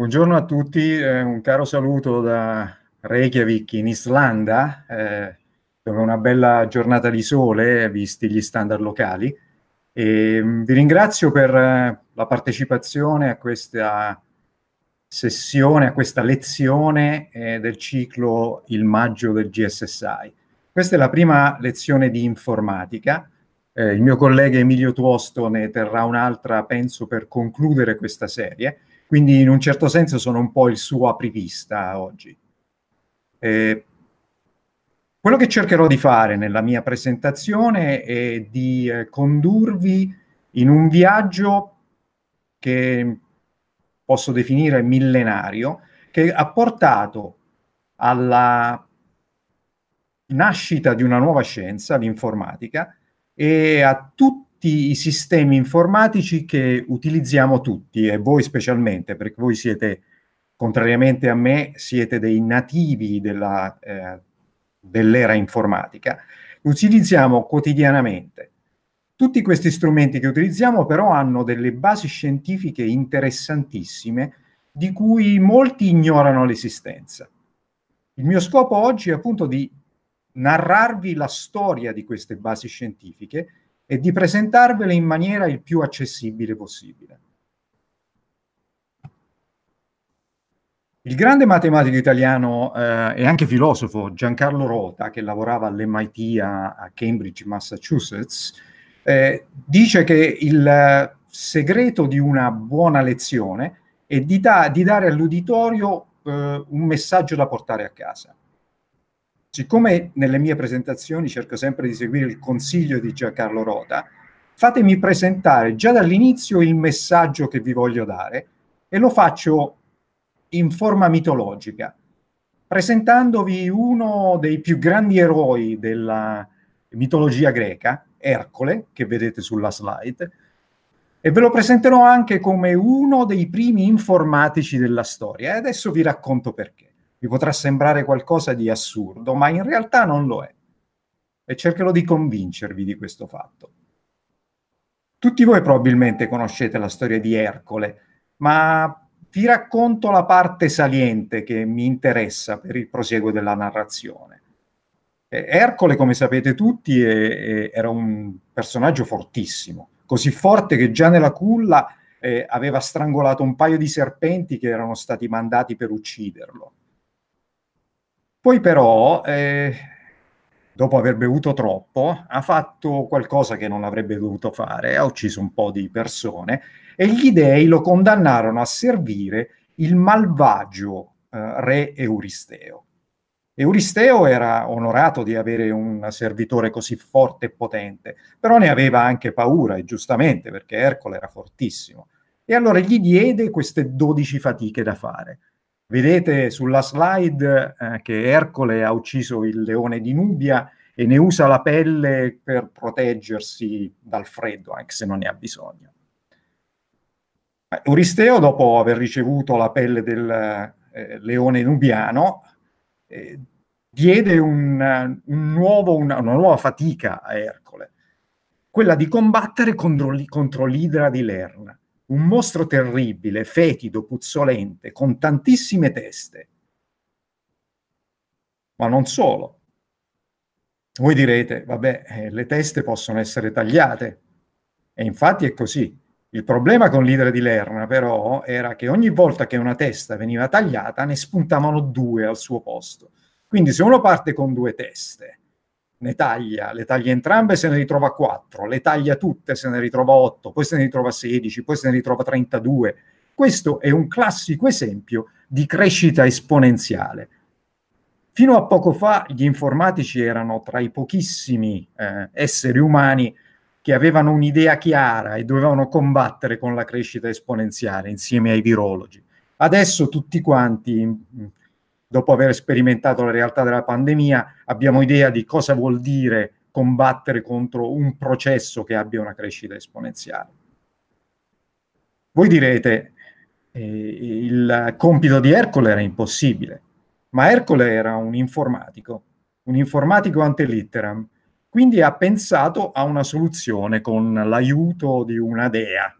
Buongiorno a tutti, eh, un caro saluto da Reykjavik in Islanda, eh, dove è una bella giornata di sole, visti gli standard locali. E, mm, vi ringrazio per eh, la partecipazione a questa sessione, a questa lezione eh, del ciclo Il maggio del GSSI. Questa è la prima lezione di informatica. Eh, il mio collega Emilio Tuosto ne terrà un'altra, penso, per concludere questa serie quindi in un certo senso sono un po' il suo aprivista oggi. Eh, quello che cercherò di fare nella mia presentazione è di eh, condurvi in un viaggio che posso definire millenario, che ha portato alla nascita di una nuova scienza, l'informatica, e a tutti tutti i sistemi informatici che utilizziamo tutti e voi specialmente, perché voi siete, contrariamente a me, siete dei nativi della, eh, dell'era informatica, utilizziamo quotidianamente. Tutti questi strumenti che utilizziamo però hanno delle basi scientifiche interessantissime di cui molti ignorano l'esistenza. Il mio scopo oggi è appunto di narrarvi la storia di queste basi scientifiche e di presentarvele in maniera il più accessibile possibile. Il grande matematico italiano eh, e anche filosofo Giancarlo Rota, che lavorava all'MIT a, a Cambridge, Massachusetts, eh, dice che il segreto di una buona lezione è di, da, di dare all'uditorio eh, un messaggio da portare a casa. Siccome nelle mie presentazioni cerco sempre di seguire il consiglio di Giancarlo Rota, fatemi presentare già dall'inizio il messaggio che vi voglio dare e lo faccio in forma mitologica, presentandovi uno dei più grandi eroi della mitologia greca, Ercole, che vedete sulla slide, e ve lo presenterò anche come uno dei primi informatici della storia. E adesso vi racconto perché. Vi potrà sembrare qualcosa di assurdo, ma in realtà non lo è. E cercherò di convincervi di questo fatto. Tutti voi probabilmente conoscete la storia di Ercole, ma vi racconto la parte saliente che mi interessa per il proseguo della narrazione. Ercole, come sapete tutti, è, è, era un personaggio fortissimo, così forte che già nella culla eh, aveva strangolato un paio di serpenti che erano stati mandati per ucciderlo. Poi però, eh, dopo aver bevuto troppo, ha fatto qualcosa che non avrebbe dovuto fare, ha ucciso un po' di persone e gli dei lo condannarono a servire il malvagio eh, re Euristeo. Euristeo era onorato di avere un servitore così forte e potente, però ne aveva anche paura, e giustamente, perché Ercole era fortissimo. E allora gli diede queste 12 fatiche da fare. Vedete sulla slide eh, che Ercole ha ucciso il leone di Nubia e ne usa la pelle per proteggersi dal freddo, anche se non ne ha bisogno. Oristeo, dopo aver ricevuto la pelle del eh, leone nubiano, eh, diede un, un nuovo, una, una, nuova fatica a Ercole, quella di combattere contro, contro l'idra di Lerna un mostro terribile, fetido, puzzolente, con tantissime teste. Ma non solo. Voi direte, vabbè, eh, le teste possono essere tagliate. E infatti è così. Il problema con l'idra di Lerna, però, era che ogni volta che una testa veniva tagliata, ne spuntavano due al suo posto. Quindi se uno parte con due teste ne taglia, le taglia entrambe se ne ritrova 4, le taglia tutte se ne ritrova 8, poi se ne ritrova 16, poi se ne ritrova 32. Questo è un classico esempio di crescita esponenziale. Fino a poco fa gli informatici erano tra i pochissimi eh, esseri umani che avevano un'idea chiara e dovevano combattere con la crescita esponenziale insieme ai virologi. Adesso tutti quanti dopo aver sperimentato la realtà della pandemia, abbiamo idea di cosa vuol dire combattere contro un processo che abbia una crescita esponenziale. Voi direte, eh, il compito di Ercole era impossibile, ma Ercole era un informatico, un informatico ante litteram, quindi ha pensato a una soluzione con l'aiuto di una dea,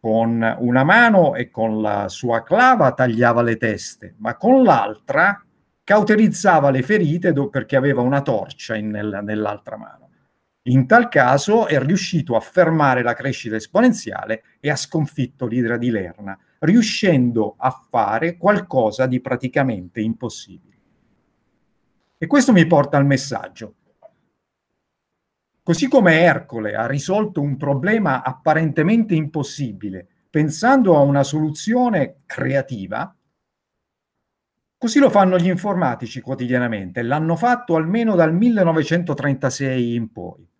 con una mano e con la sua clava tagliava le teste, ma con l'altra cauterizzava le ferite do, perché aveva una torcia in, nel, nell'altra mano. In tal caso è riuscito a fermare la crescita esponenziale e ha sconfitto l'idra di Lerna, riuscendo a fare qualcosa di praticamente impossibile. E questo mi porta al messaggio. Così come Ercole ha risolto un problema apparentemente impossibile pensando a una soluzione creativa, così lo fanno gli informatici quotidianamente, l'hanno fatto almeno dal 1936 in poi.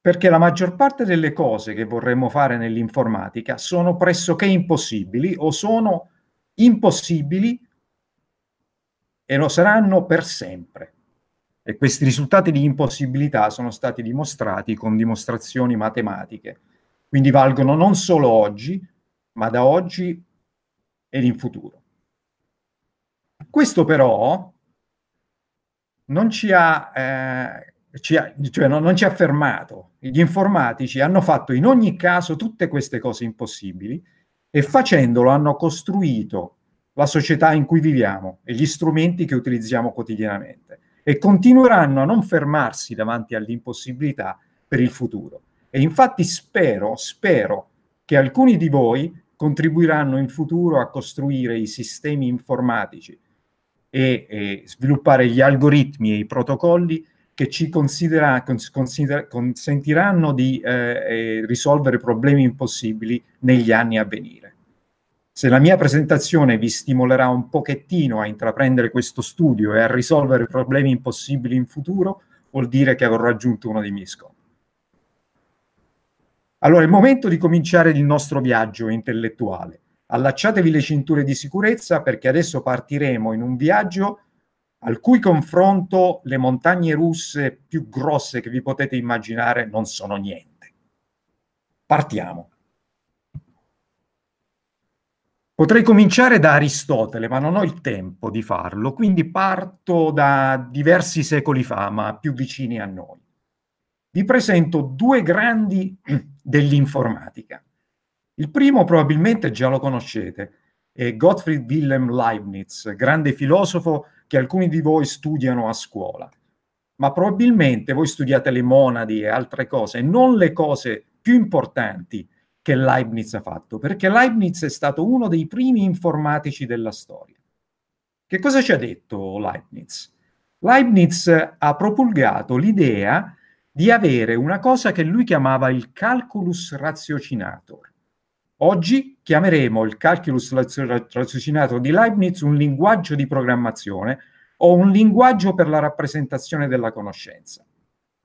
Perché la maggior parte delle cose che vorremmo fare nell'informatica sono pressoché impossibili o sono impossibili e lo saranno per sempre. E questi risultati di impossibilità sono stati dimostrati con dimostrazioni matematiche. Quindi valgono non solo oggi, ma da oggi ed in futuro. Questo però non ci ha, eh, ci ha, cioè non, non ci ha fermato. Gli informatici hanno fatto in ogni caso tutte queste cose impossibili e facendolo hanno costruito la società in cui viviamo e gli strumenti che utilizziamo quotidianamente e continueranno a non fermarsi davanti all'impossibilità per il futuro. E infatti spero, spero che alcuni di voi contribuiranno in futuro a costruire i sistemi informatici e, e sviluppare gli algoritmi e i protocolli che ci cons consentiranno di eh, eh, risolvere problemi impossibili negli anni a venire. Se la mia presentazione vi stimolerà un pochettino a intraprendere questo studio e a risolvere problemi impossibili in futuro, vuol dire che avrò raggiunto uno dei miei scopi. Allora è il momento di cominciare il nostro viaggio intellettuale. Allacciatevi le cinture di sicurezza perché adesso partiremo in un viaggio al cui confronto le montagne russe più grosse che vi potete immaginare non sono niente. Partiamo. Potrei cominciare da Aristotele, ma non ho il tempo di farlo, quindi parto da diversi secoli fa, ma più vicini a noi. Vi presento due grandi dell'informatica. Il primo probabilmente già lo conoscete, è Gottfried Wilhelm Leibniz, grande filosofo che alcuni di voi studiano a scuola. Ma probabilmente voi studiate le monadi e altre cose, non le cose più importanti che Leibniz ha fatto, perché Leibniz è stato uno dei primi informatici della storia. Che cosa ci ha detto Leibniz? Leibniz ha propulgato l'idea di avere una cosa che lui chiamava il calculus ratiocinator. Oggi chiameremo il calculus ratiocinator di Leibniz un linguaggio di programmazione o un linguaggio per la rappresentazione della conoscenza.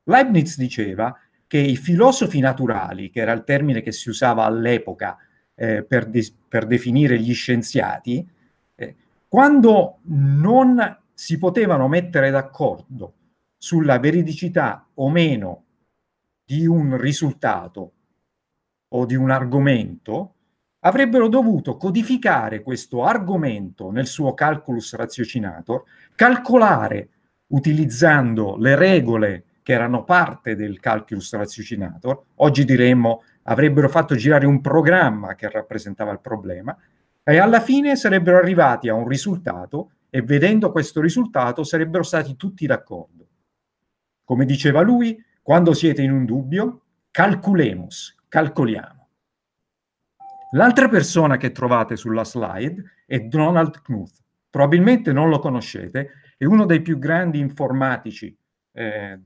Leibniz diceva che i filosofi naturali, che era il termine che si usava all'epoca eh, per, de- per, definire gli scienziati, eh, quando non si potevano mettere d'accordo sulla veridicità o meno di un risultato o di un argomento, avrebbero dovuto codificare questo argomento nel suo calculus ratiocinator, calcolare utilizzando le regole che erano parte del calculus raziocinatore, oggi diremmo avrebbero fatto girare un programma che rappresentava il problema, e alla fine sarebbero arrivati a un risultato e vedendo questo risultato sarebbero stati tutti d'accordo. Come diceva lui, quando siete in un dubbio, calculemos, calcoliamo. L'altra persona che trovate sulla slide è Donald Knuth. Probabilmente non lo conoscete, è uno dei più grandi informatici eh,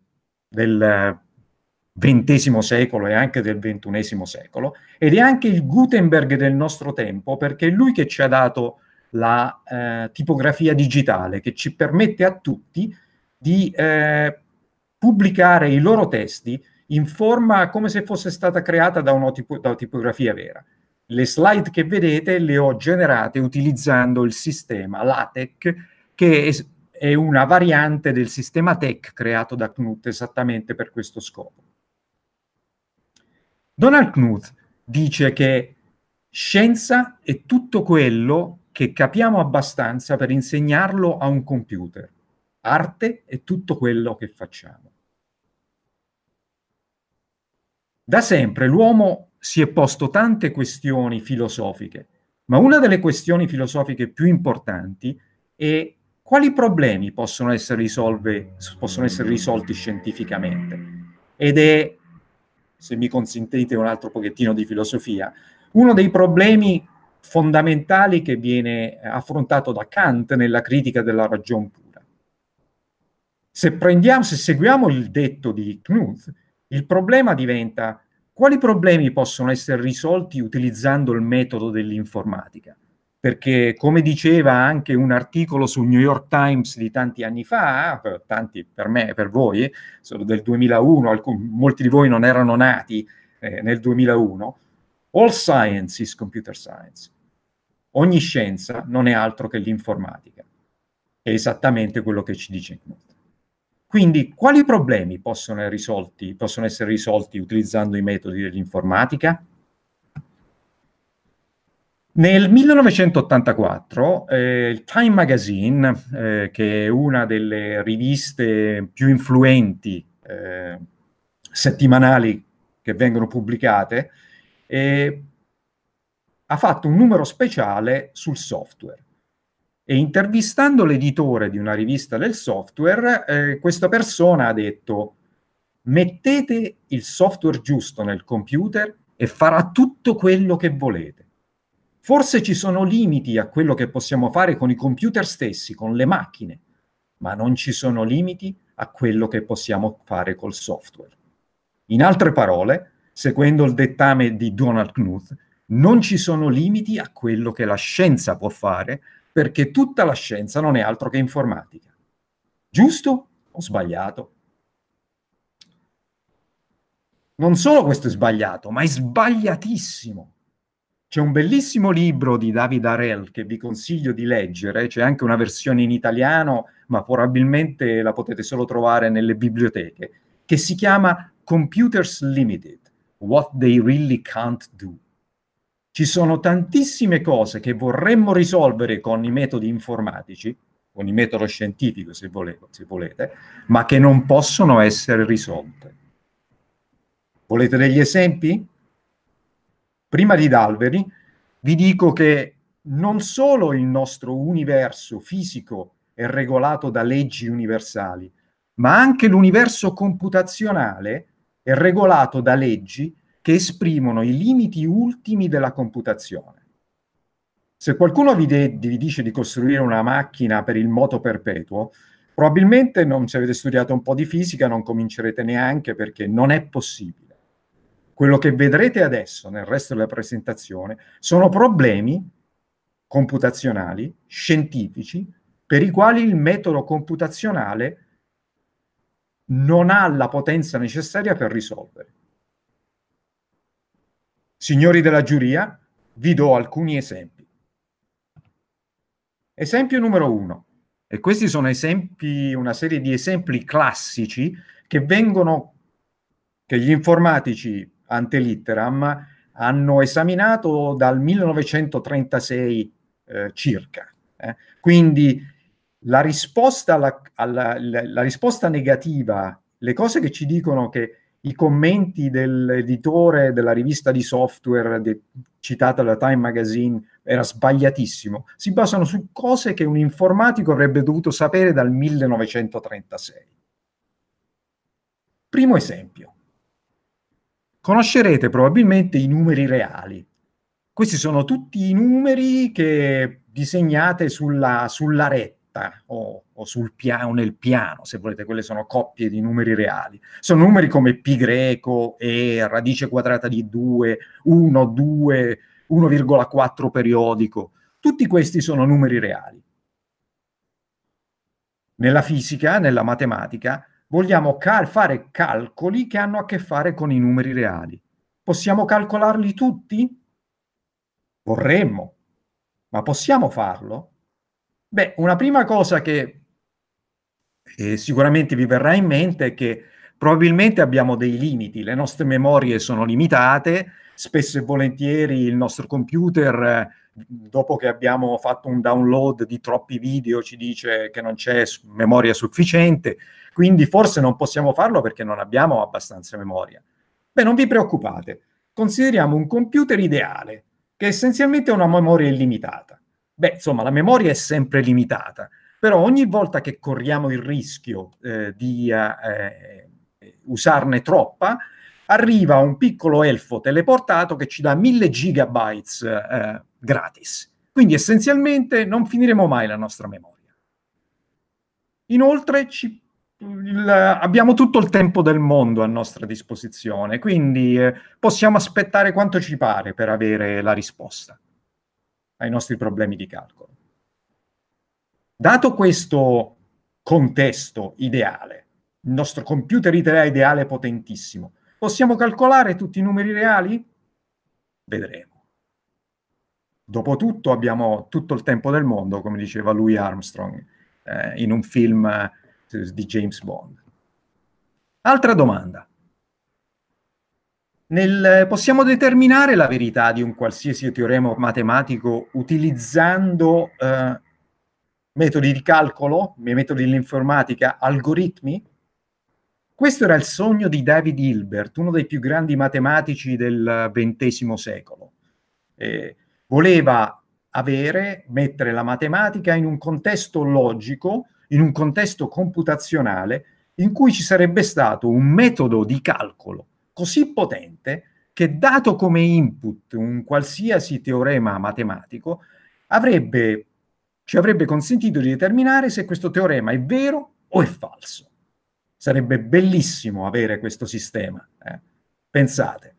del XX secolo e anche del XXI secolo, ed è anche il Gutenberg del nostro tempo, perché è lui che ci ha dato la eh, tipografia digitale, che ci permette a tutti di eh, pubblicare i loro testi in forma come se fosse stata creata da una, tipo, da una tipografia vera. Le slide che vedete le ho generate utilizzando il sistema LaTeX che è è una variante del sistema tech creato da Knuth esattamente per questo scopo. Donald Knuth dice che scienza è tutto quello che capiamo abbastanza per insegnarlo a un computer, arte è tutto quello che facciamo. Da sempre l'uomo si è posto tante questioni filosofiche, ma una delle questioni filosofiche più importanti è quali problemi possono essere, risolve, possono essere mm. risolti scientificamente? Ed è, se mi consentite un altro pochettino di filosofia, uno dei problemi fondamentali che viene affrontato da Kant nella critica della ragion pura. Se, prendiamo, se seguiamo il detto di Knuth, il problema diventa quali problemi possono essere risolti utilizzando il metodo dell'informatica? perché come diceva anche un articolo sul New York Times di tanti anni fa, per, tanti per me e per voi, sono del 2001, alcun, molti di voi non erano nati eh, nel 2001, all science is computer science. Ogni scienza non è altro che l'informatica. È esattamente quello che ci dice Knut. Quindi quali problemi possono, risolti, possono essere risolti utilizzando i metodi dell'informatica? Nel 1984 eh, il Time Magazine, eh, che è una delle riviste più influenti eh, settimanali che vengono pubblicate, eh, ha fatto un numero speciale sul software. E intervistando l'editore di una rivista del software, eh, questa persona ha detto mettete il software giusto nel computer e farà tutto quello che volete Forse ci sono limiti a quello che possiamo fare con i computer stessi, con le macchine, ma non ci sono limiti a quello che possiamo fare col software. In altre parole, seguendo il dettame di Donald Knuth, non ci sono limiti a quello che la scienza può fare, perché tutta la scienza non è altro che informatica. Giusto o sbagliato? Non solo questo è sbagliato, ma è sbagliatissimo c'è un bellissimo libro di David Arel che vi consiglio di leggere, c'è anche una versione in italiano, ma probabilmente la potete solo trovare nelle biblioteche, che si chiama Computers Limited, What They Really Can't Do. Ci sono tantissime cose che vorremmo risolvere con i metodi informatici, con il metodo scientifico se, volevo, se volete, ma che non possono essere risolte. Volete degli esempi? prima di Dalveri, vi dico che non solo il nostro universo fisico è regolato da leggi universali, ma anche l'universo computazionale è regolato da leggi che esprimono i limiti ultimi della computazione. Se qualcuno vi, de- vi dice di costruire una macchina per il moto perpetuo, probabilmente non se avete studiato un po' di fisica non comincerete neanche perché non è possibile. Quello che vedrete adesso nel resto della presentazione sono problemi computazionali, scientifici, per i quali il metodo computazionale non ha la potenza necessaria per risolvere. Signori della giuria, vi do alcuni esempi. Esempio numero uno, e questi sono esempi, una serie di esempi classici che vengono, che gli informatici ante litteram, hanno esaminato dal 1936 eh, circa. Eh. Quindi la risposta, alla, alla, la, la risposta negativa, le cose che ci dicono che i commenti dell'editore della rivista di software de, citata da Time Magazine era sbagliatissimo, si basano su cose che un informatico avrebbe dovuto sapere dal 1936. Primo esempio conoscerete probabilmente i numeri reali. Questi sono tutti i numeri che disegnate sulla, sulla retta o, o, sul piano, nel piano, se volete, quelle sono coppie di numeri reali. Sono numeri come pi greco, e, radice quadrata di 2, 1, 2, 1,4 periodico. Tutti questi sono numeri reali. Nella fisica, nella matematica, vogliamo cal- fare calcoli che hanno a che fare con i numeri reali. Possiamo calcolarli tutti? Vorremmo, ma possiamo farlo? Beh, una prima cosa che eh, sicuramente vi verrà in mente è che probabilmente abbiamo dei limiti, le nostre memorie sono limitate, spesso e volentieri il nostro computer eh, dopo che abbiamo fatto un download di troppi video ci dice che non c'è memoria sufficiente, quindi forse non possiamo farlo perché non abbiamo abbastanza memoria. Beh, non vi preoccupate, consideriamo un computer ideale, che essenzialmente è una memoria illimitata. Beh, insomma, la memoria è sempre limitata, però ogni volta che corriamo il rischio eh, di eh, eh usarne troppa, arriva un piccolo elfo teleportato che ci dà 1000 gigabytes eh, gratis. Quindi essenzialmente non finiremo mai la nostra memoria. Inoltre ci, il, abbiamo tutto il tempo del mondo a nostra disposizione, quindi eh, possiamo aspettare quanto ci pare per avere la risposta ai nostri problemi di calcolo. Dato questo contesto ideale, il nostro computer ideale potentissimo, possiamo calcolare tutti i numeri reali? Vedremo. Dopotutto abbiamo tutto il tempo del mondo, come diceva lui Armstrong eh, in un film eh, di James Bond. Altra domanda. Nel, eh, possiamo determinare la verità di un qualsiasi teorema matematico utilizzando eh, metodi di calcolo, metodi dell'informatica, algoritmi? Questo era il sogno di David Hilbert, uno dei più grandi matematici del XX eh, secolo. Eh, voleva avere, mettere la matematica in un contesto logico, in un contesto computazionale, in cui ci sarebbe stato un metodo di calcolo così potente che dato come input un qualsiasi teorema matematico, avrebbe, ci avrebbe consentito di determinare se questo teorema è vero o è falso. Sarebbe bellissimo avere questo sistema, eh? pensate.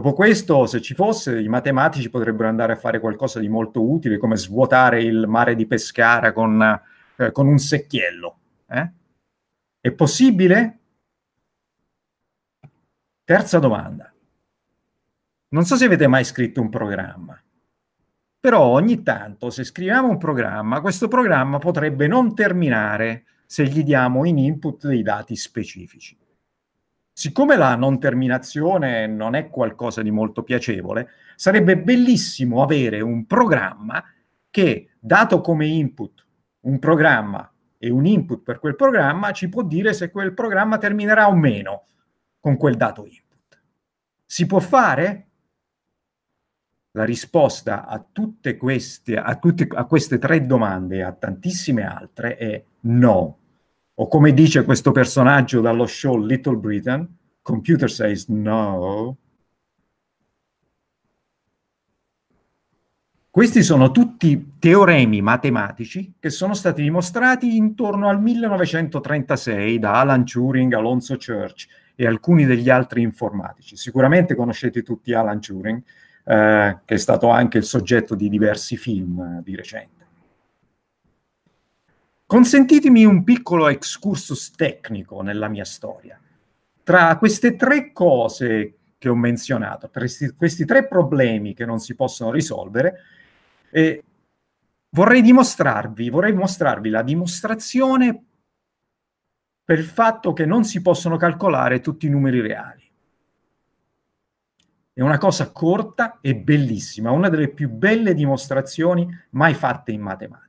Dopo questo, se ci fosse, i matematici potrebbero andare a fare qualcosa di molto utile, come svuotare il mare di Pescara con, eh, con un secchiello. Eh? È possibile? Terza domanda. Non so se avete mai scritto un programma, però ogni tanto se scriviamo un programma, questo programma potrebbe non terminare se gli diamo in input dei dati specifici. Siccome la non terminazione non è qualcosa di molto piacevole, sarebbe bellissimo avere un programma che, dato come input un programma e un input per quel programma, ci può dire se quel programma terminerà o meno con quel dato input. Si può fare? La risposta a tutte queste, a tutte, a queste tre domande e a tantissime altre è no o come dice questo personaggio dallo show Little Britain, computer says no. Questi sono tutti teoremi matematici che sono stati dimostrati intorno al 1936 da Alan Turing, Alonso Church e alcuni degli altri informatici. Sicuramente conoscete tutti Alan Turing, eh, che è stato anche il soggetto di diversi film eh, di recente. Consentitemi un piccolo excursus tecnico nella mia storia. Tra queste tre cose che ho menzionato, questi, questi tre problemi che non si possono risolvere, eh, vorrei dimostrarvi, vorrei mostrarvi la dimostrazione per il fatto che non si possono calcolare tutti i numeri reali. È una cosa corta e bellissima, una delle più belle dimostrazioni mai fatte in matematica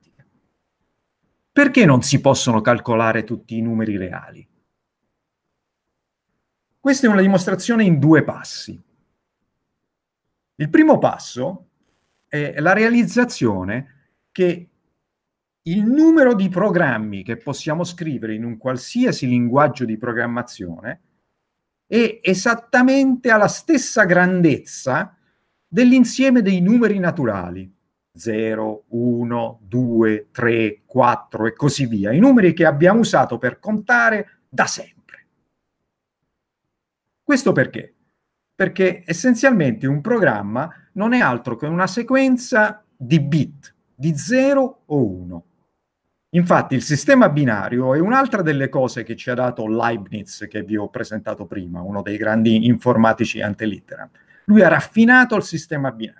perché non si possono calcolare tutti i numeri reali? Questa è una dimostrazione in due passi. Il primo passo è la realizzazione che il numero di programmi che possiamo scrivere in un qualsiasi linguaggio di programmazione è esattamente alla stessa grandezza dell'insieme dei numeri naturali. 0, 1, 2, 3, 4 e così via, i numeri che abbiamo usato per contare da sempre. Questo perché? Perché essenzialmente un programma non è altro che una sequenza di bit, di 0 o 1. Infatti il sistema binario è un'altra delle cose che ci ha dato Leibniz, che vi ho presentato prima, uno dei grandi informatici antelitteram. Lui ha raffinato il sistema binario.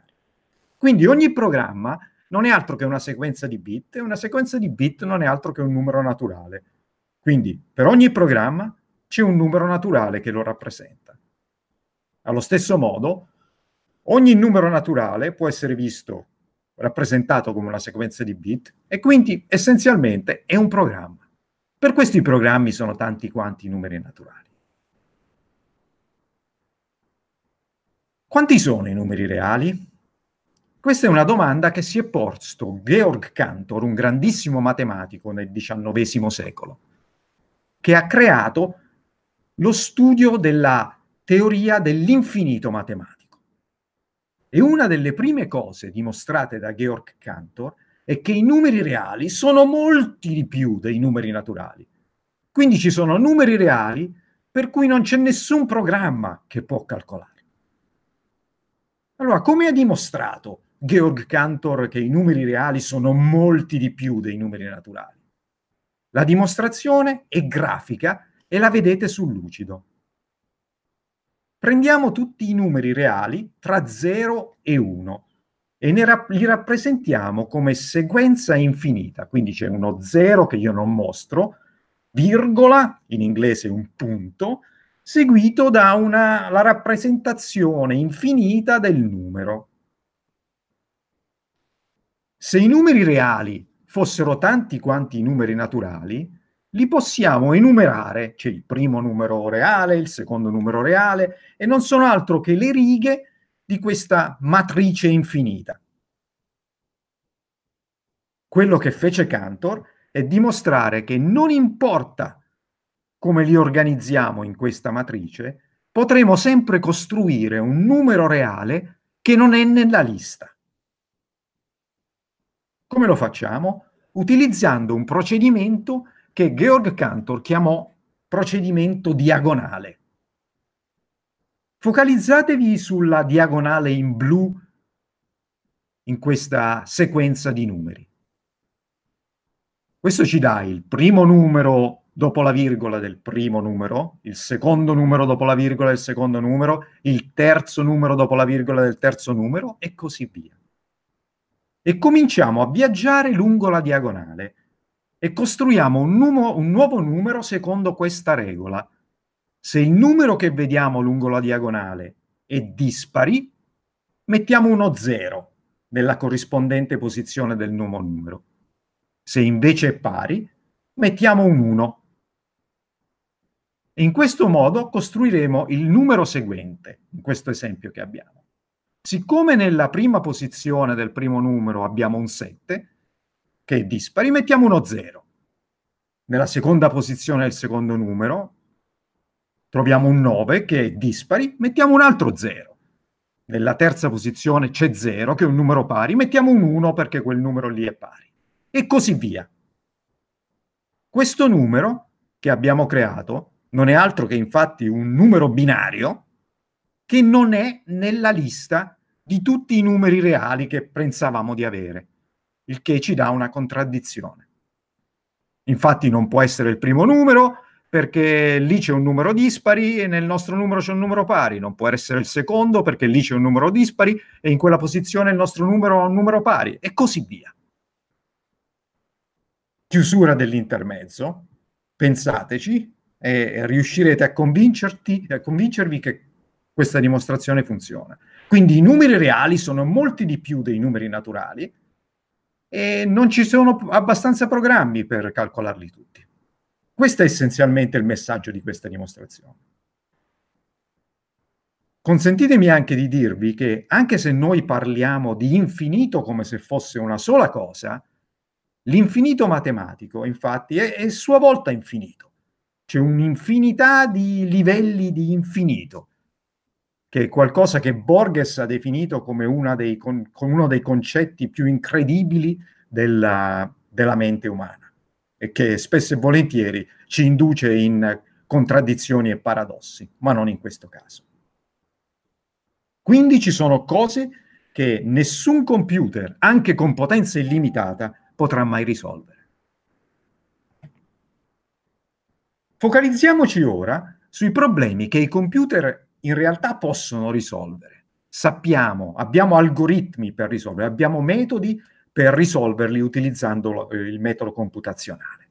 Quindi ogni programma non è altro che una sequenza di bit e una sequenza di bit non è altro che un numero naturale. Quindi per ogni programma c'è un numero naturale che lo rappresenta. Allo stesso modo, ogni numero naturale può essere visto rappresentato come una sequenza di bit e quindi essenzialmente è un programma. Per questo i programmi sono tanti quanti i numeri naturali. Quanti sono i numeri reali? Questa è una domanda che si è posto Georg Cantor, un grandissimo matematico nel XIX secolo, che ha creato lo studio della teoria dell'infinito matematico. E una delle prime cose dimostrate da Georg Cantor è che i numeri reali sono molti di più dei numeri naturali. Quindi ci sono numeri reali per cui non c'è nessun programma che può calcolare. Allora, come ha dimostrato Georg Cantor che i numeri reali sono molti di più dei numeri naturali. La dimostrazione è grafica e la vedete sul lucido. Prendiamo tutti i numeri reali tra 0 e 1 e rap li rappresentiamo come sequenza infinita, quindi c'è uno 0 che io non mostro, virgola, in inglese un punto, seguito da una, la rappresentazione infinita del numero. Se i numeri reali fossero tanti quanti i numeri naturali, li possiamo enumerare, c'è il primo numero reale, il secondo numero reale, e non sono altro che le righe di questa matrice infinita. Quello che fece Cantor è dimostrare che non importa come li organizziamo in questa matrice, potremo sempre costruire un numero reale che non è nella lista. Come lo facciamo? Utilizzando un procedimento che Georg Cantor chiamò procedimento diagonale. Focalizzatevi sulla diagonale in blu in questa sequenza di numeri. Questo ci dà il primo numero dopo la virgola del primo numero, il secondo numero dopo la virgola del secondo numero, il terzo numero dopo la virgola del terzo numero e così via e cominciamo a viaggiare lungo la diagonale e costruiamo un, numo, un nuovo numero secondo questa regola. Se il numero che vediamo lungo la diagonale è dispari, mettiamo uno 0 nella corrispondente posizione del nuovo numero. Se invece è pari, mettiamo un 1. In questo modo costruiremo il numero seguente, in questo esempio che abbiamo. Siccome nella prima posizione del primo numero abbiamo un 7, che è dispari, mettiamo uno 0. Nella seconda posizione del secondo numero troviamo un 9 che è dispari, mettiamo un altro 0. Nella terza posizione c'è 0 che è un numero pari, mettiamo un 1 perché quel numero lì è pari. E così via. Questo numero che abbiamo creato non è altro che infatti un numero binario che non è nella lista di tutti i numeri reali che pensavamo di avere, il che ci dà una contraddizione. Infatti non può essere il primo numero perché lì c'è un numero dispari e nel nostro numero c'è un numero pari, non può essere il secondo perché lì c'è un numero dispari e in quella posizione il nostro numero ha un numero pari e così via. Chiusura dell'intermezzo, pensateci e riuscirete a, a convincervi che questa dimostrazione funziona. Quindi i numeri reali sono molti di più dei numeri naturali e non ci sono abbastanza programmi per calcolarli tutti. Questo è essenzialmente il messaggio di questa dimostrazione. Consentitemi anche di dirvi che anche se noi parliamo di infinito come se fosse una sola cosa, l'infinito matematico infatti è, a sua volta infinito. C'è un'infinità di livelli di infinito che è qualcosa che Borges ha definito come dei con uno dei concetti più incredibili della, della mente umana e che spesso e volentieri ci induce in contraddizioni e paradossi, ma non in questo caso. Quindi ci sono cose che nessun computer, anche con potenza illimitata, potrà mai risolvere. Focalizziamoci ora sui problemi che i computer in realtà possono risolvere. Sappiamo, abbiamo algoritmi per risolvere, abbiamo metodi per risolverli utilizzando eh, il metodo computazionale.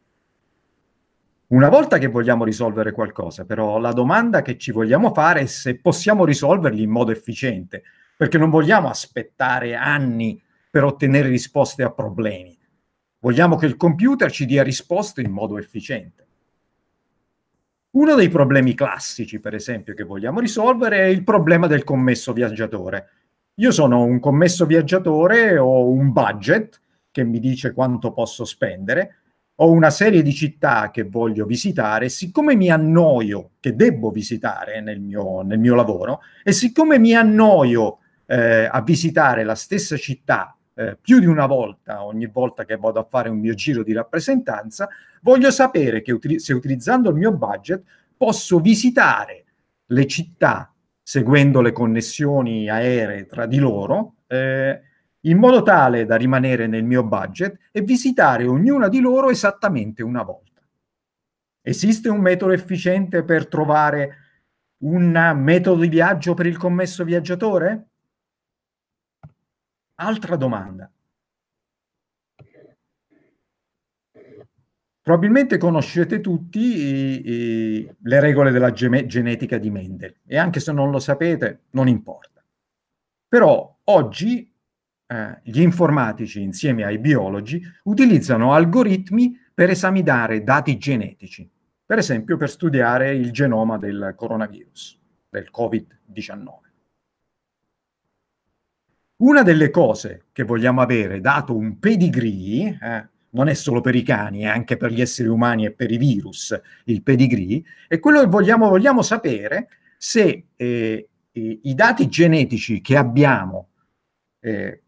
Una volta che vogliamo risolvere qualcosa, però, la domanda che ci vogliamo fare è se possiamo risolverli in modo efficiente, perché non vogliamo aspettare anni per ottenere risposte a problemi. Vogliamo che il computer ci dia risposte in modo efficiente. Uno dei problemi classici, per esempio, che vogliamo risolvere è il problema del commesso viaggiatore. Io sono un commesso viaggiatore, ho un budget che mi dice quanto posso spendere, ho una serie di città che voglio visitare, siccome mi annoio, che devo visitare nel mio, nel mio lavoro, e siccome mi annoio eh, a visitare la stessa città eh, più di una volta, ogni volta che vado a fare un mio giro di rappresentanza, Voglio sapere che se utilizzando il mio budget posso visitare le città seguendo le connessioni aeree tra di loro, eh, in modo tale da rimanere nel mio budget e visitare ognuna di loro esattamente una volta. Esiste un metodo efficiente per trovare un metodo di viaggio per il commesso viaggiatore? Altra domanda. Probabilmente conoscete tutti i, i, le regole della gene, genetica di Mendel e anche se non lo sapete non importa. Però oggi eh, gli informatici insieme ai biologi utilizzano algoritmi per esaminare dati genetici, per esempio per studiare il genoma del coronavirus, del Covid-19. Una delle cose che vogliamo avere, dato un pedigree, eh, non è solo per i cani, è anche per gli esseri umani e per i virus, il pedigree, e quello che vogliamo, vogliamo sapere se eh, i dati genetici che abbiamo eh,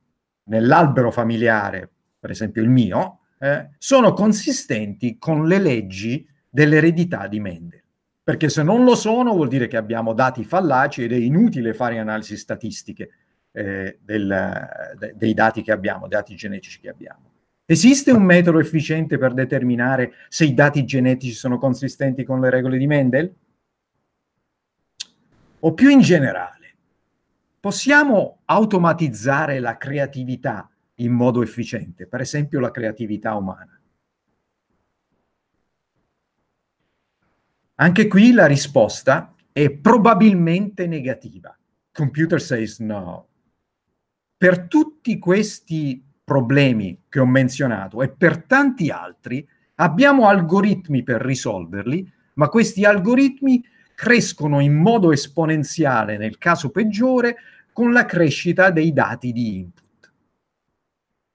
nell'albero familiare, per esempio il mio, eh, sono consistenti con le leggi dell'eredità di Mendel. Perché se non lo sono vuol dire che abbiamo dati fallaci ed è inutile fare analisi statistiche eh, del, de, dei dati che abbiamo, dei dati genetici che abbiamo. Esiste un metodo efficiente per determinare se i dati genetici sono consistenti con le regole di Mendel? O più in generale, possiamo automatizzare la creatività in modo efficiente, per esempio la creatività umana? Anche qui la risposta è probabilmente negativa. Computer says no. Per tutti questi problemi che ho menzionato e per tanti altri abbiamo algoritmi per risolverli, ma questi algoritmi crescono in modo esponenziale nel caso peggiore con la crescita dei dati di input.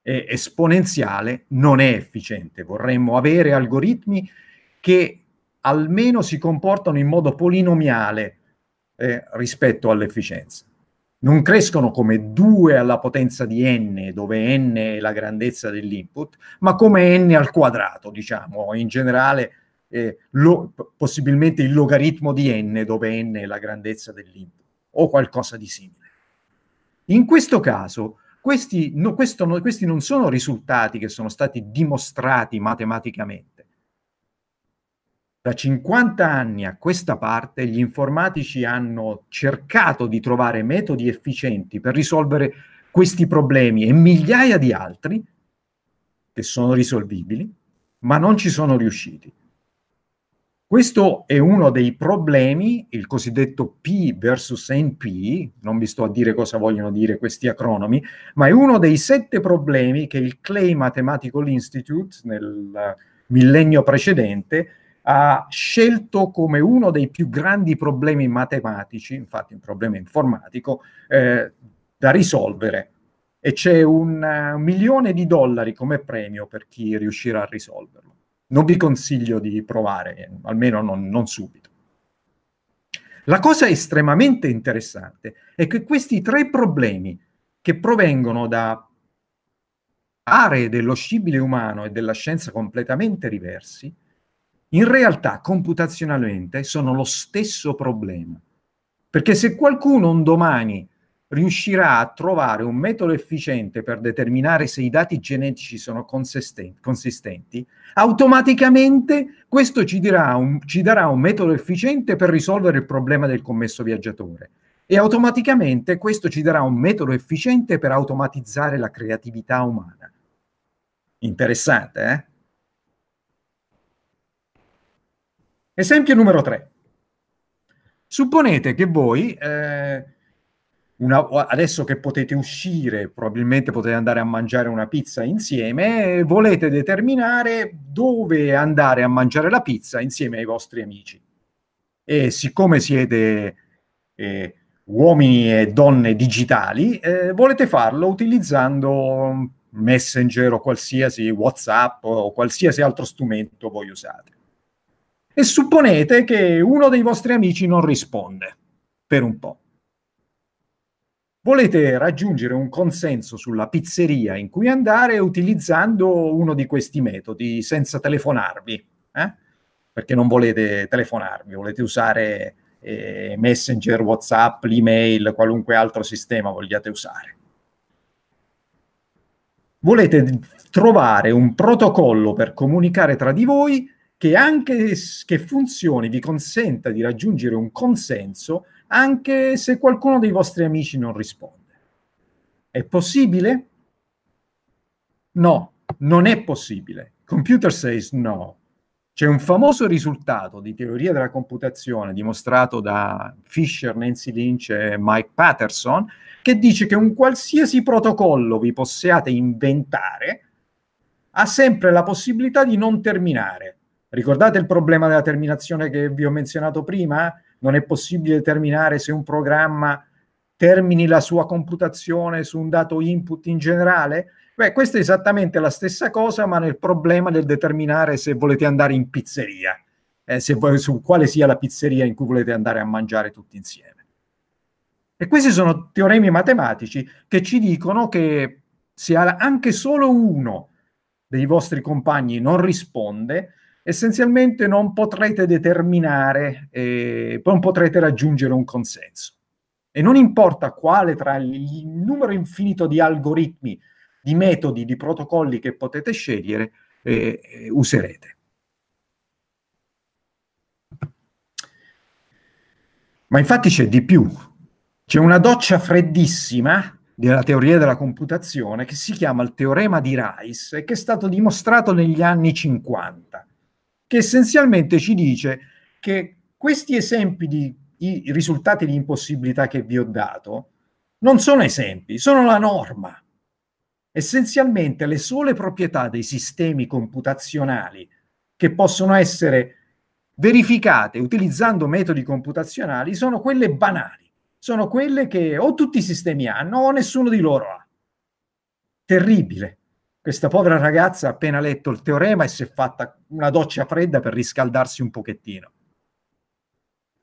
E esponenziale non è efficiente, vorremmo avere algoritmi che almeno si comportano in modo polinomiale eh, rispetto all'efficienza non crescono come 2 alla potenza di n, dove n è la grandezza dell'input, ma come n al quadrato, diciamo, in generale eh, lo, possibilmente il logaritmo di n, dove n è la grandezza dell'input, o qualcosa di simile. In questo caso, questi, no, questo, no, questi non sono risultati che sono stati dimostrati matematicamente, da 50 anni a questa parte gli informatici hanno cercato di trovare metodi efficienti per risolvere questi problemi e migliaia di altri che sono risolvibili, ma non ci sono riusciti. Questo è uno dei problemi, il cosiddetto P versus NP, non vi sto a dire cosa vogliono dire questi acronomi, ma è uno dei sette problemi che il Clay Mathematical Institute nel millennio precedente ha scelto come uno dei più grandi problemi matematici, infatti un problema informatico, eh, da risolvere. E c'è un uh, milione di dollari come premio per chi riuscirà a risolverlo. Non vi consiglio di provare, almeno non, non subito. La cosa estremamente interessante è che questi tre problemi, che provengono da aree dello scibile umano e della scienza completamente diversi, in realtà computazionalmente sono lo stesso problema. Perché se qualcuno un domani riuscirà a trovare un metodo efficiente per determinare se i dati genetici sono consistenti, automaticamente questo ci, un, ci darà un metodo efficiente per risolvere il problema del commesso viaggiatore e automaticamente questo ci darà un metodo efficiente per automatizzare la creatività umana. Interessante, eh? Esempio numero 3. Supponete che voi, eh, una, adesso che potete uscire, probabilmente potete andare a mangiare una pizza insieme, volete determinare dove andare a mangiare la pizza insieme ai vostri amici. E siccome siete eh, uomini e donne digitali, eh, volete farlo utilizzando Messenger o qualsiasi WhatsApp o qualsiasi altro strumento voi usate e supponete che uno dei vostri amici non risponde per un po'. Volete raggiungere un consenso sulla pizzeria in cui andare utilizzando uno di questi metodi senza telefonarvi, eh? perché non volete telefonarvi, volete usare eh, Messenger, WhatsApp, l'email, qualunque altro sistema vogliate usare volete trovare un protocollo per comunicare tra di voi che anche che funzioni vi consenta di raggiungere un consenso anche se qualcuno dei vostri amici non risponde. È possibile? No, non è possibile. Computer says no. C'è un famoso risultato di teoria della computazione dimostrato da Fisher, Nancy Lynch e Mike Patterson che dice che un qualsiasi protocollo vi possiate inventare ha sempre la possibilità di non terminare Ricordate il problema della terminazione che vi ho menzionato prima? Non è possibile determinare se un programma termini la sua computazione su un dato input in generale? Beh, questa è esattamente la stessa cosa, ma nel problema del determinare se volete andare in pizzeria, eh, se, su quale sia la pizzeria in cui volete andare a mangiare tutti insieme. E questi sono teoremi matematici che ci dicono che se anche solo uno dei vostri compagni non risponde, essenzialmente non potrete determinare, eh, non potrete raggiungere un consenso. E non importa quale tra il numero infinito di algoritmi, di metodi, di protocolli che potete scegliere, eh, eh, userete. Ma infatti c'è di più. C'è una doccia freddissima della teoria della computazione che si chiama il teorema di Rice e che è stato dimostrato negli anni 50 che essenzialmente ci dice che questi esempi di i risultati di impossibilità che vi ho dato non sono esempi, sono la norma. Essenzialmente le sole proprietà dei sistemi computazionali che possono essere verificate utilizzando metodi computazionali sono quelle banali, sono quelle che o tutti i sistemi hanno o nessuno di loro ha. Terribile questa povera ragazza ha appena letto il teorema e si è fatta una doccia fredda per riscaldarsi un pochettino.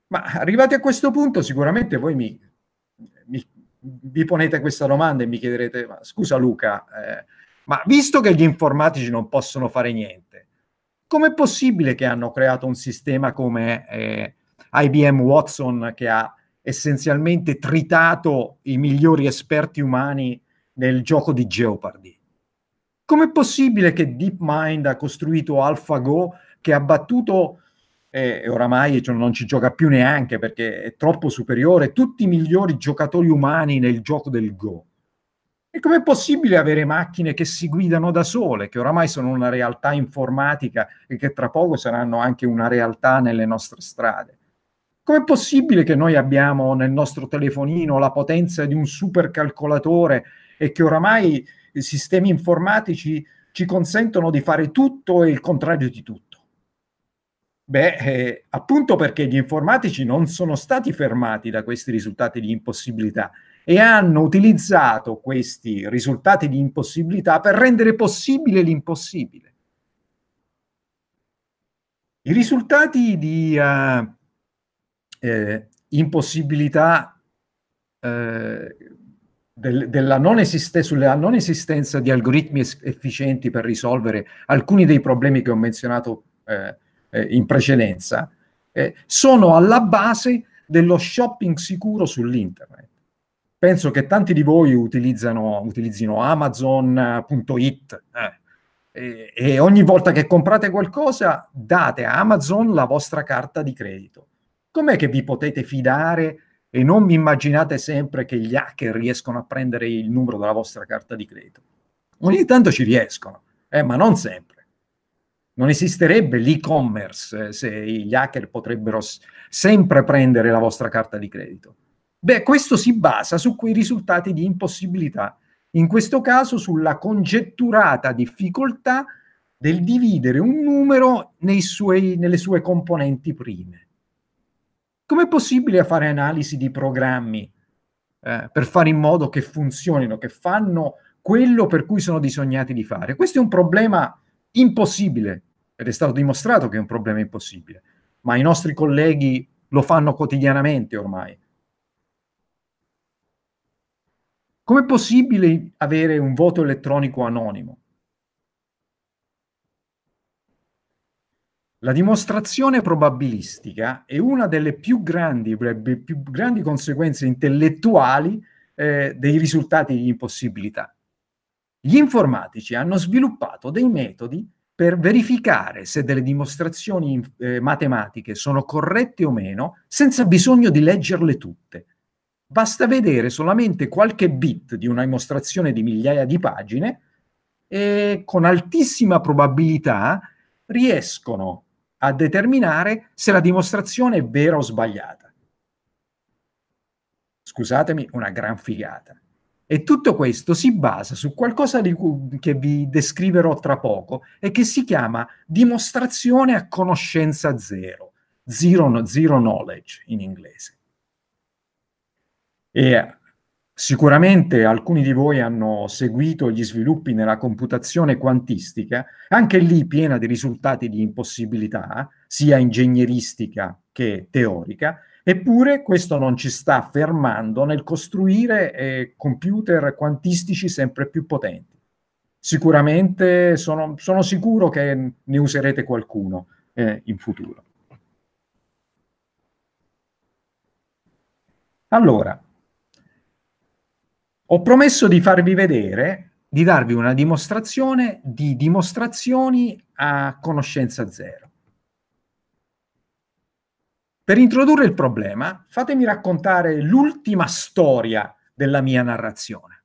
Ma arrivati a questo punto, sicuramente voi mi, mi, vi ponete questa domanda e mi chiederete, ma scusa Luca, eh, ma visto che gli informatici non possono fare niente, com'è possibile che hanno creato un sistema come eh, IBM Watson che ha essenzialmente tritato i migliori esperti umani nel gioco di Geopardy? Com'è possibile che DeepMind ha costruito AlphaGo che ha battuto, eh, e oramai cioè, non ci gioca più neanche perché è troppo superiore, tutti i migliori giocatori umani nel gioco del Go? E com'è possibile avere macchine che si guidano da sole, che oramai sono una realtà informatica e che tra poco saranno anche una realtà nelle nostre strade? Com'è possibile che noi abbiamo nel nostro telefonino la potenza di un supercalcolatore e che oramai sistemi informatici ci consentono di fare tutto e il contrario di tutto. Beh, eh, appunto perché gli informatici non sono stati fermati da questi risultati di impossibilità e hanno utilizzato questi risultati di impossibilità per rendere possibile l'impossibile. I risultati di uh, eh, impossibilità eh, del, della non esiste, sulla non esistenza di algoritmi efficienti per risolvere alcuni dei problemi che ho menzionato eh, eh, in precedenza, eh, sono alla base dello shopping sicuro sull'internet. Penso che tanti di voi utilizzino Amazon.it eh, e, e ogni volta che comprate qualcosa date a Amazon la vostra carta di credito. Com'è che vi potete fidare e non vi immaginate sempre che gli hacker riescono a prendere il numero della vostra carta di credito. Ogni tanto ci riescono, eh, ma non sempre. Non esisterebbe l'e-commerce eh, se gli hacker potrebbero sempre prendere la vostra carta di credito. Beh, questo si basa su quei risultati di impossibilità, in questo caso sulla congetturata difficoltà del dividere un numero suoi, nelle sue componenti prime. Com'è possibile fare analisi di programmi eh, per fare in modo che funzionino, che fanno quello per cui sono disegnati di fare? Questo è un problema impossibile ed è stato dimostrato che è un problema impossibile, ma i nostri colleghi lo fanno quotidianamente ormai. Com'è possibile avere un voto elettronico anonimo? La dimostrazione probabilistica è una delle più grandi, più grandi conseguenze intellettuali eh, dei risultati di impossibilità. Gli informatici hanno sviluppato dei metodi per verificare se delle dimostrazioni eh, matematiche sono corrette o meno senza bisogno di leggerle tutte. Basta vedere solamente qualche bit di una dimostrazione di migliaia di pagine e con altissima probabilità riescono a determinare se la dimostrazione è vera o sbagliata. Scusatemi, una gran figata. E tutto questo si basa su qualcosa di cui, che vi descriverò tra poco e che si chiama dimostrazione a conoscenza zero, zero, zero knowledge in inglese. E Sicuramente alcuni di voi hanno seguito gli sviluppi nella computazione quantistica, anche lì piena di risultati di impossibilità, sia ingegneristica che teorica, eppure questo non ci sta fermando nel costruire eh, computer quantistici sempre più potenti. Sicuramente sono, sono sicuro che ne userete qualcuno eh, in futuro. Allora, ho promesso di farvi vedere, di darvi una dimostrazione di dimostrazioni a conoscenza zero. Per introdurre il problema, fatemi raccontare l'ultima storia della mia narrazione.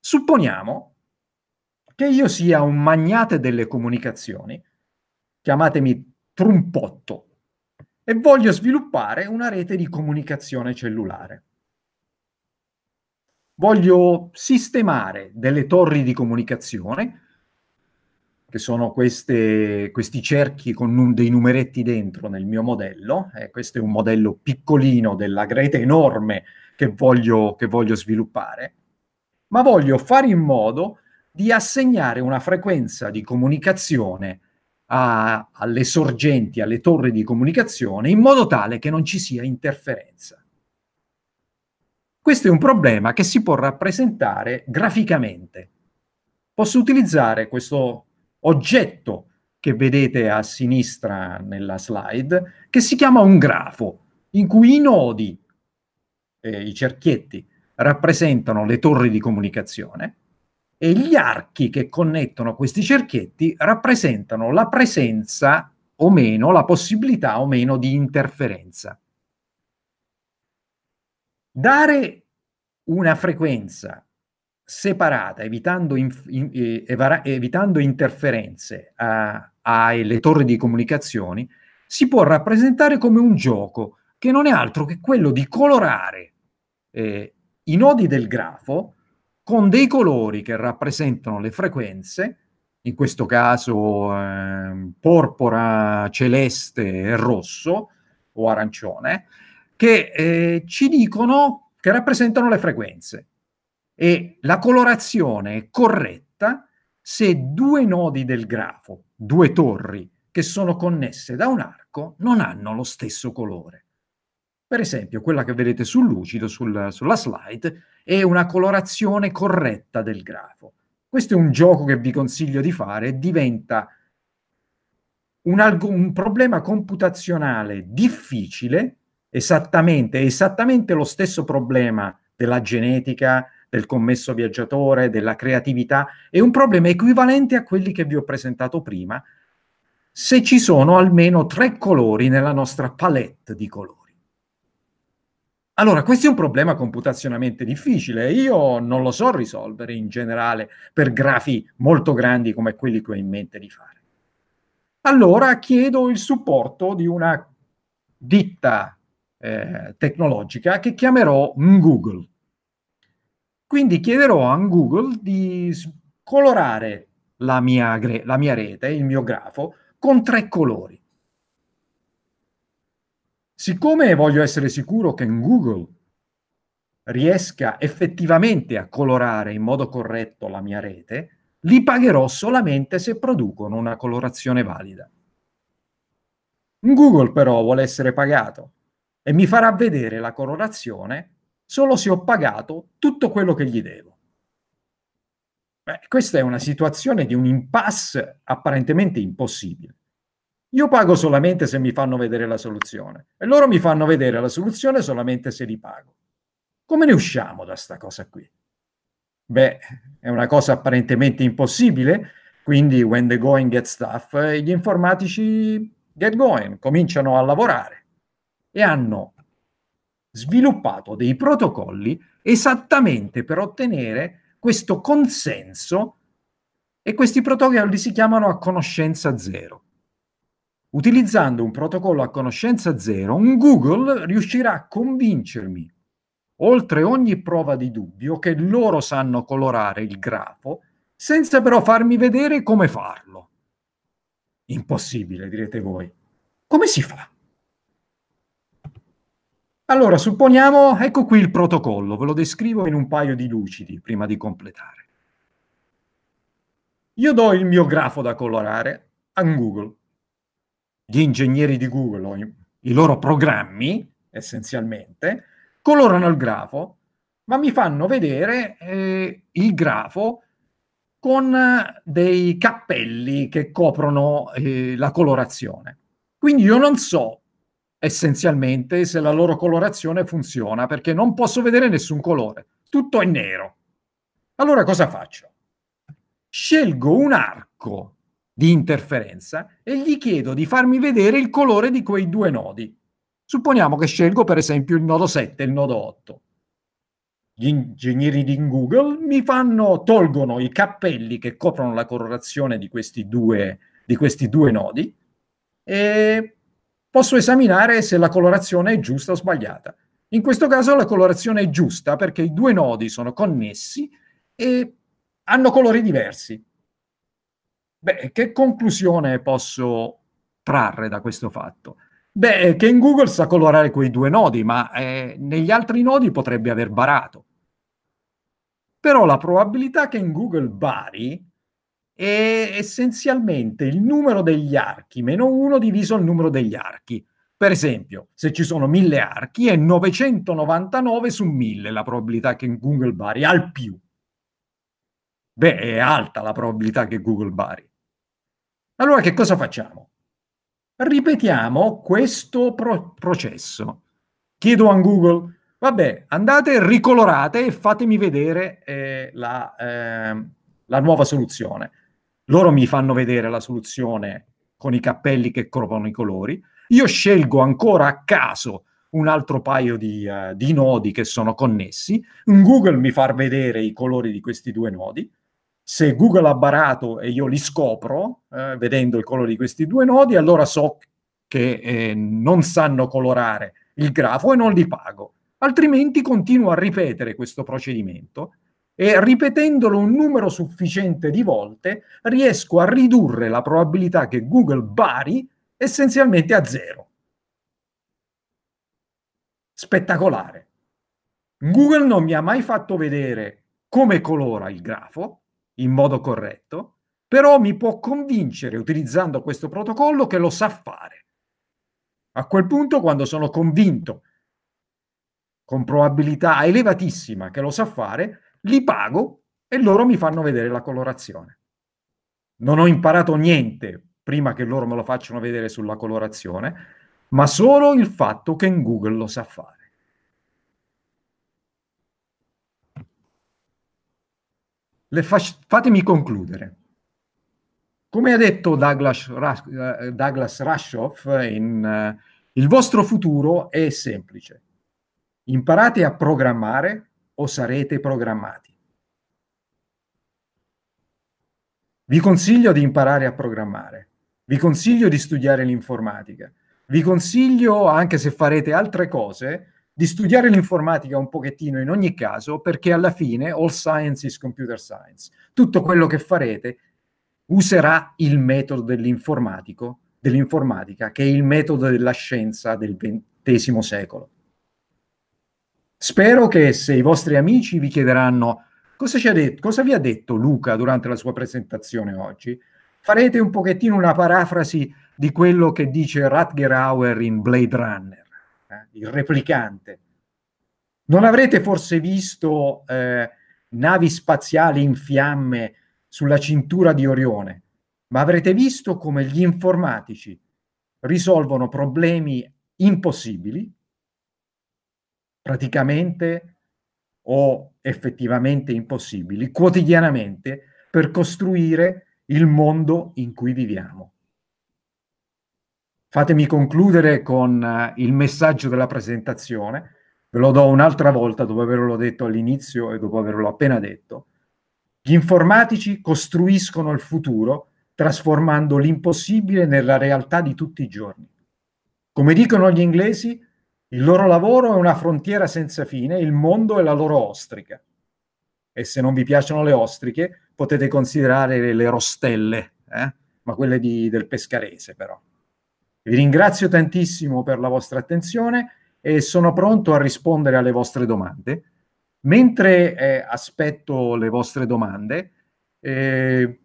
Supponiamo che io sia un magnate delle comunicazioni, chiamatemi trumpotto, e voglio sviluppare una rete di comunicazione cellulare voglio sistemare delle torri di comunicazione, che sono queste, questi cerchi con dei numeretti dentro nel mio modello, eh, questo è un modello piccolino della grete enorme che voglio, che voglio sviluppare, ma voglio fare in modo di assegnare una frequenza di comunicazione a, alle sorgenti, alle torri di comunicazione, in modo tale che non ci sia interferenza. Questo è un problema che si può rappresentare graficamente. Posso utilizzare questo oggetto che vedete a sinistra nella slide, che si chiama un grafo, in cui i nodi, eh, i cerchietti, rappresentano le torri di comunicazione e gli archi che connettono questi cerchietti rappresentano la presenza o meno, la possibilità o meno di interferenza. Dare una frequenza separata, evitando, inf- in, eh, evara- evitando interferenze alle torri di comunicazioni, si può rappresentare come un gioco che non è altro che quello di colorare eh, i nodi del grafo con dei colori che rappresentano le frequenze, in questo caso ehm, porpora, celeste e rosso o arancione, che eh, ci dicono che rappresentano le frequenze e la colorazione è corretta se due nodi del grafo, due torri che sono connesse da un arco, non hanno lo stesso colore. Per esempio, quella che vedete sul lucido, sul, sulla slide, è una colorazione corretta del grafo. Questo è un gioco che vi consiglio di fare, diventa un, un problema computazionale difficile Esattamente, esattamente lo stesso problema della genetica, del commesso viaggiatore, della creatività, è un problema equivalente a quelli che vi ho presentato prima, se ci sono almeno tre colori nella nostra palette di colori. Allora, questo è un problema computazionalmente difficile, io non lo so risolvere in generale per grafi molto grandi come quelli che ho in mente di fare. Allora chiedo il supporto di una ditta eh, tecnologica che chiamerò Google. Quindi chiederò a Google di colorare la mia, la mia rete, il mio grafo, con tre colori. Siccome voglio essere sicuro che Google riesca effettivamente a colorare in modo corretto la mia rete, li pagherò solamente se producono una colorazione valida. Google però vuole essere pagato e mi farà vedere la coronazione solo se ho pagato tutto quello che gli devo. Beh, questa è una situazione di un impasse apparentemente impossibile. Io pago solamente se mi fanno vedere la soluzione e loro mi fanno vedere la soluzione solamente se li pago. Come ne usciamo da sta cosa qui? Beh, è una cosa apparentemente impossibile, quindi when the going gets tough, gli informatici get going, cominciano a lavorare e hanno sviluppato dei protocolli esattamente per ottenere questo consenso e questi protocolli si chiamano a conoscenza zero. Utilizzando un protocollo a conoscenza zero, un Google riuscirà a convincermi, oltre ogni prova di dubbio, che loro sanno colorare il grafo, senza però farmi vedere come farlo. Impossibile, direte voi. Come si fa? Allora, supponiamo, ecco qui il protocollo, ve lo descrivo in un paio di lucidi prima di completare. Io do il mio grafo da colorare a Google. Gli ingegneri di Google, i loro programmi essenzialmente, colorano il grafo, ma mi fanno vedere eh, il grafo con dei cappelli che coprono eh, la colorazione. Quindi io non so essenzialmente se la loro colorazione funziona, perché non posso vedere nessun colore, tutto è nero. Allora cosa faccio? Scelgo un arco di interferenza e gli chiedo di farmi vedere il colore di quei due nodi. Supponiamo che scelgo per esempio il nodo 7 e il nodo 8. Gli ingegneri di Google mi fanno, tolgono i cappelli che coprono la colorazione di questi due, di questi due nodi e posso esaminare se la colorazione è giusta o sbagliata. In questo caso la colorazione è giusta perché i due nodi sono connessi e hanno colori diversi. Beh, che conclusione posso trarre da questo fatto? Beh, che in Google sa colorare quei due nodi, ma eh, negli altri nodi potrebbe aver barato. Però la probabilità che in Google bari è essenzialmente il numero degli archi meno 1 diviso il numero degli archi. Per esempio, se ci sono 1000 archi è 999 su 1000 la probabilità che Google Bari al più. Beh, è alta la probabilità che Google Bari. Allora che cosa facciamo? Ripetiamo questo pro- processo. Chiedo a Google, vabbè, andate, ricolorate e fatemi vedere eh, la, eh, la nuova soluzione loro mi fanno vedere la soluzione con i cappelli che copano i colori, io scelgo ancora a caso un altro paio di, uh, di nodi che sono connessi, Google mi fa vedere i colori di questi due nodi, se Google ha barato e io li scopro eh, vedendo il colore di questi due nodi, allora so che eh, non sanno colorare il grafo e non li pago. Altrimenti continuo a ripetere questo procedimento e ripetendolo un numero sufficiente di volte riesco a ridurre la probabilità che Google bari essenzialmente a zero. Spettacolare. Google non mi ha mai fatto vedere come colora il grafo in modo corretto, però mi può convincere utilizzando questo protocollo che lo sa fare. A quel punto, quando sono convinto con probabilità elevatissima che lo sa fare, li pago e loro mi fanno vedere la colorazione. Non ho imparato niente prima che loro me lo facciano vedere sulla colorazione, ma solo il fatto che in Google lo sa fare. Fac- fatemi concludere. Come ha detto Douglas, Ra- eh, Douglas Rushoff, in, uh, il vostro futuro è semplice. Imparate a programmare o sarete programmati. Vi consiglio di imparare a programmare, vi consiglio di studiare l'informatica, vi consiglio, anche se farete altre cose, di studiare l'informatica un pochettino in ogni caso, perché alla fine all science is computer science. Tutto quello che farete userà il metodo dell'informatico, dell'informatica, che è il metodo della scienza del XX secolo. Spero che se i vostri amici vi chiederanno cosa, detto, cosa vi ha detto Luca durante la sua presentazione oggi, farete un pochettino una parafrasi di quello che dice Rutger Hauer in Blade Runner, eh, il replicante. Non avrete forse visto eh, navi spaziali in fiamme sulla cintura di Orione, ma avrete visto come gli informatici risolvono problemi impossibili praticamente o effettivamente impossibili quotidianamente per costruire il mondo in cui viviamo. Fatemi concludere con eh, il messaggio della presentazione, ve lo do un'altra volta dopo averlo detto all'inizio e dopo averlo appena detto. Gli informatici costruiscono il futuro trasformando l'impossibile nella realtà di tutti i giorni. Come dicono gli inglesi, il loro lavoro è una frontiera senza fine, il mondo è la loro ostrica. E se non vi piacciono le ostriche, potete considerare le rostelle, eh? ma quelle di, del pescarese però. Vi ringrazio tantissimo per la vostra attenzione e sono pronto a rispondere alle vostre domande. Mentre eh, aspetto le vostre domande, eh,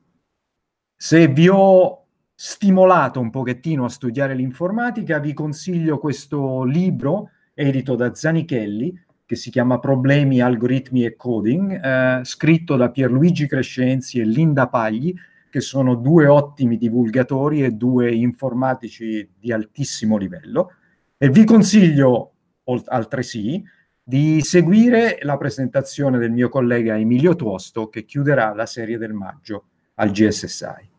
se vi ho stimolato un pochettino a studiare l'informatica, vi consiglio questo libro edito da Zanichelli che si chiama Problemi, algoritmi e coding, eh, scritto da Pierluigi Crescenzi e Linda Pagli, che sono due ottimi divulgatori e due informatici di altissimo livello. E vi consiglio altresì di seguire la presentazione del mio collega Emilio Tuosto che chiuderà la serie del maggio al GSSI.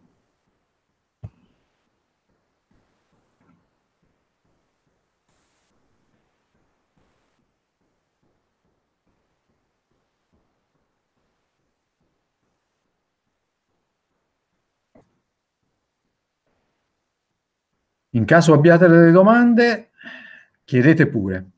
In caso abbiate delle domande, chiedete pure.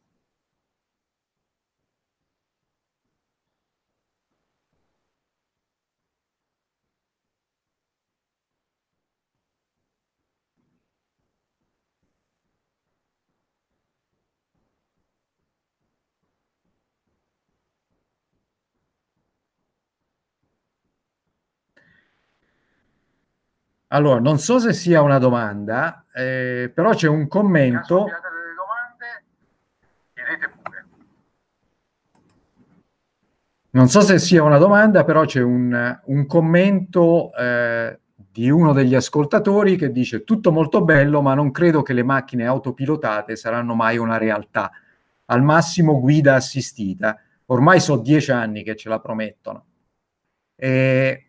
Allora, non so se sia una domanda, eh, però c'è un commento. Caso delle domande, chiedete pure. Non so se sia una domanda, però c'è un, un commento eh, di uno degli ascoltatori che dice tutto molto bello, ma non credo che le macchine autopilotate saranno mai una realtà. Al massimo guida assistita. Ormai sono dieci anni che ce la promettono. E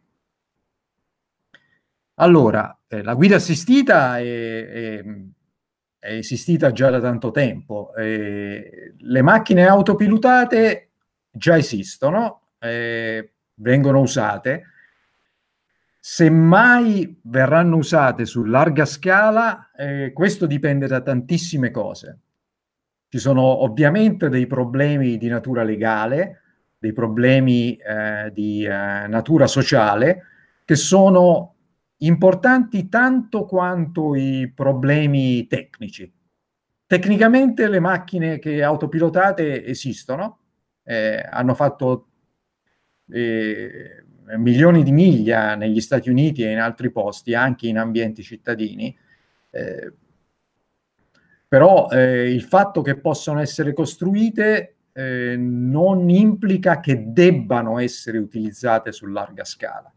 allora, eh, la guida assistita è, è, è, esistita già da tanto tempo. Eh, le macchine autopilotate già esistono, eh, vengono usate. Semmai verranno usate su larga scala, eh, questo dipende da tantissime cose. Ci sono ovviamente dei problemi di natura legale, dei problemi eh, di eh, natura sociale, che sono importanti tanto quanto i problemi tecnici. Tecnicamente le macchine che autopilotate esistono, eh, hanno fatto eh, milioni di miglia negli Stati Uniti e in altri posti, anche in ambienti cittadini, eh, però eh, il fatto che possano essere costruite eh, non implica che debbano essere utilizzate su larga scala.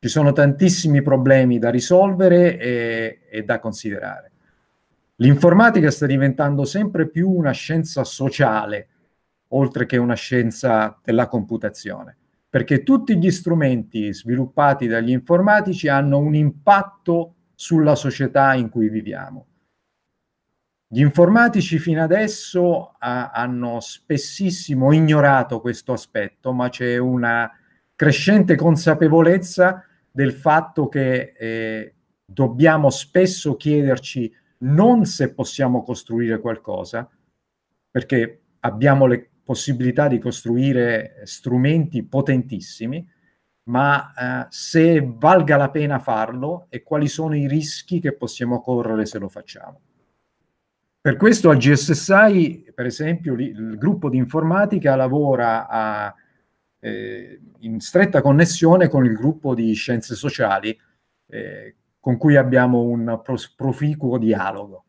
Ci sono tantissimi problemi da risolvere e, e da considerare. L'informatica sta diventando sempre più una scienza sociale, oltre che una scienza della computazione, perché tutti gli strumenti sviluppati dagli informatici hanno un impatto sulla società in cui viviamo. Gli informatici fino adesso ha, hanno spessissimo ignorato questo aspetto, ma c'è una crescente consapevolezza del fatto che eh, dobbiamo spesso chiederci non se possiamo costruire qualcosa, perché abbiamo le possibilità di costruire strumenti potentissimi, ma eh, se valga la pena farlo e quali sono i rischi che possiamo correre se lo facciamo. Per questo al GSSI, per esempio, il gruppo di informatica lavora a eh, in stretta connessione con il gruppo di scienze sociali eh, con cui abbiamo un proficuo dialogo.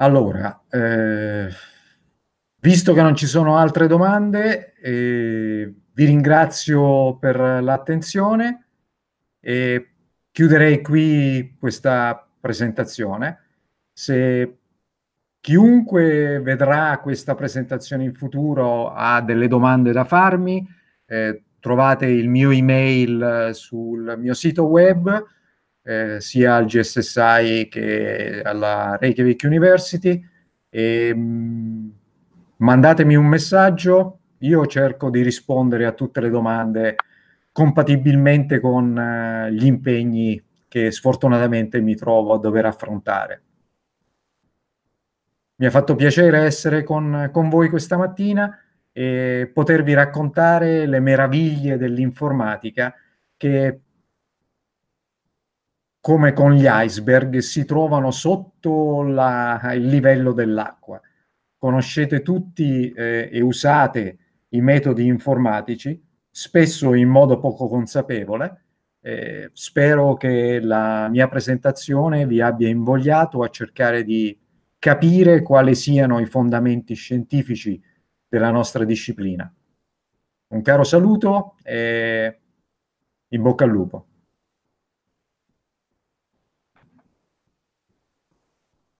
Allora, eh, visto che non ci sono altre domande, eh, vi ringrazio per l'attenzione e chiuderei qui questa presentazione. Se chiunque vedrà questa presentazione in futuro ha delle domande da farmi, eh, trovate il mio email eh, sul mio sito web eh, sia al GSSI che alla Reykjavik University. E, ehm, mandatemi un messaggio, io cerco di rispondere a tutte le domande compatibilmente con eh, gli impegni che sfortunatamente mi trovo a dover affrontare. Mi ha fatto piacere essere con, con voi questa mattina e potervi raccontare le meraviglie dell'informatica che come con gli iceberg, si trovano sotto la, il livello dell'acqua. Conoscete tutti eh, e usate i metodi informatici, spesso in modo poco consapevole. Eh, spero che la mia presentazione vi abbia invogliato a cercare di capire quali siano i fondamenti scientifici della nostra disciplina. Un caro saluto e in bocca al lupo.